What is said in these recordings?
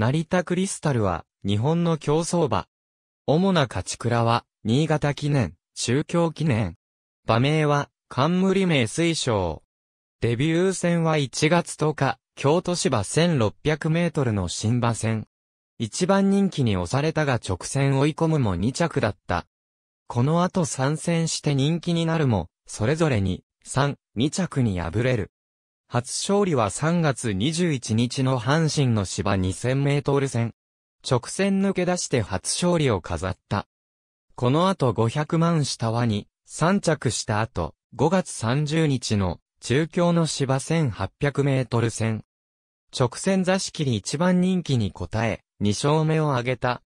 成田クリスタルは、日本の競走馬。主な勝ち倉は、新潟記念、宗教記念。馬名は、冠名推奨。デビュー戦は1月10日、京都芝1600メートルの新馬戦。一番人気に押されたが直線追い込むも2着だった。この後参戦して人気になるも、それぞれに、3、2着に敗れる。初勝利は3月21日の阪神の芝2000メートル戦。直線抜け出して初勝利を飾った。この後500万下輪に3着した後、5月30日の中京の芝1800メートル戦。直線座敷に一番人気に応え、2勝目を挙げた。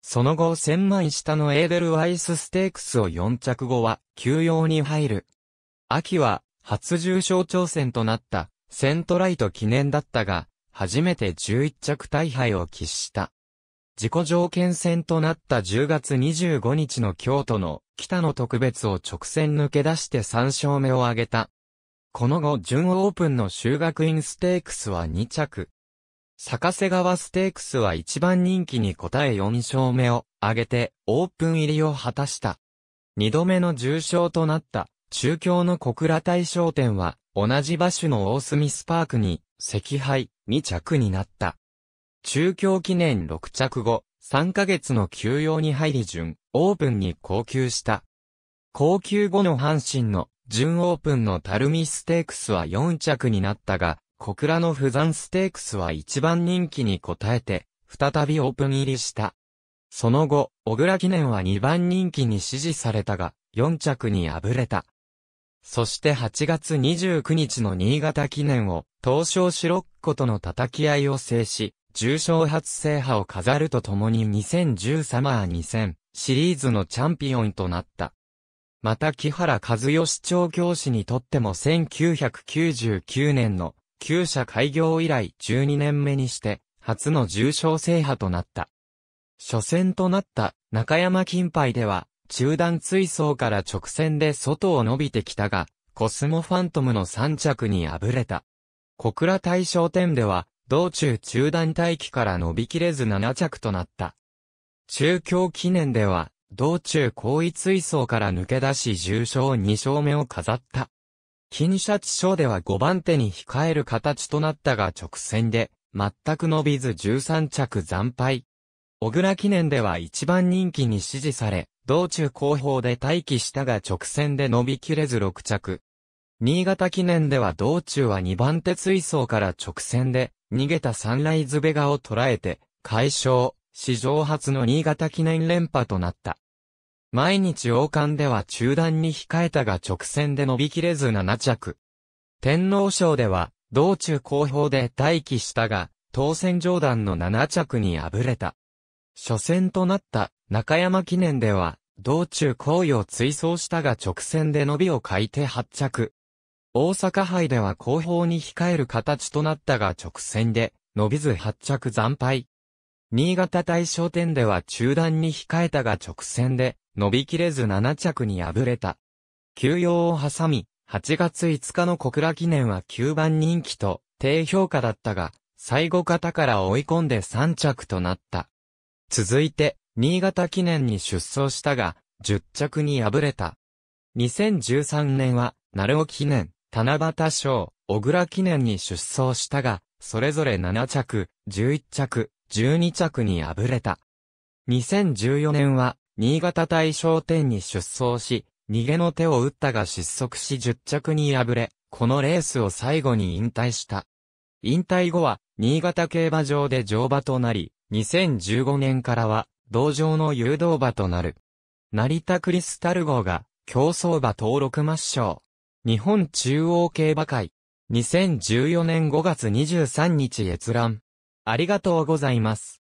その後1000万下のエーデルワイスステークスを4着後は休養に入る。秋は初重賞挑戦となった、セントライト記念だったが、初めて11着大敗を喫した。自己条件戦となった10月25日の京都の北野特別を直線抜け出して3勝目を挙げた。この後、準オープンの修学院ステークスは2着。坂瀬川ステークスは一番人気に応え4勝目を挙げてオープン入りを果たした。二度目の重賞となった中京の小倉大商店は、同じ場所の大隅スパークに、赤杯、2着になった。中京記念6着後、3ヶ月の休養に入り順、オープンに高級した。高級後の阪神の、準オープンのタルミステークスは4着になったが、小倉の不山ステークスは一番人気に応えて、再びオープン入りした。その後、小倉記念は2番人気に支持されたが、4着に敗れた。そして8月29日の新潟記念を、東証シロッコとの叩き合いを制し、重賞初制覇を飾るとともに2010サマー2000シリーズのチャンピオンとなった。また木原和義長教師にとっても1999年の旧社開業以来12年目にして初の重賞制覇となった。初戦となった中山金杯では中段追走から直線で外を伸びてきたが、コスモファントムの3着に敗れた。小倉大賞店では、道中中段待機から伸びきれず7着となった。中京記念では、道中高位追走から抜け出し重賞2勝目を飾った。金シャチ賞では5番手に控える形となったが直線で、全く伸びず13着惨敗。小倉記念では1番人気に支持され、道中後方で待機したが直線で伸びきれず6着。新潟記念では道中は2番手追走から直線で逃げたサンライズベガを捉えて、解消、史上初の新潟記念連覇となった。毎日王冠では中断に控えたが直線で伸びきれず7着。天皇賞では、道中後方で待機したが、当選上段の7着に敗れた。初戦となった中山記念では、道中行為を追走したが直線で伸びを欠いて発着。大阪杯では後方に控える形となったが直線で伸びず発着惨敗。新潟大賞店では中段に控えたが直線で伸びきれず7着に敗れた。休養を挟み、8月5日の小倉記念は9番人気と低評価だったが、最後方から追い込んで3着となった。続いて、新潟記念に出走したが、10着に敗れた。2013年は、鳴尾記念、七夕賞、小倉記念に出走したが、それぞれ7着、11着、12着に敗れた。2014年は、新潟大賞店に出走し、逃げの手を打ったが失速し10着に敗れ、このレースを最後に引退した。引退後は、新潟競馬場で乗馬となり、2015年からは、同場の誘導馬となる。成田クリスタル号が、競走馬登録抹消。日本中央競馬会。2014年5月23日閲覧。ありがとうございます。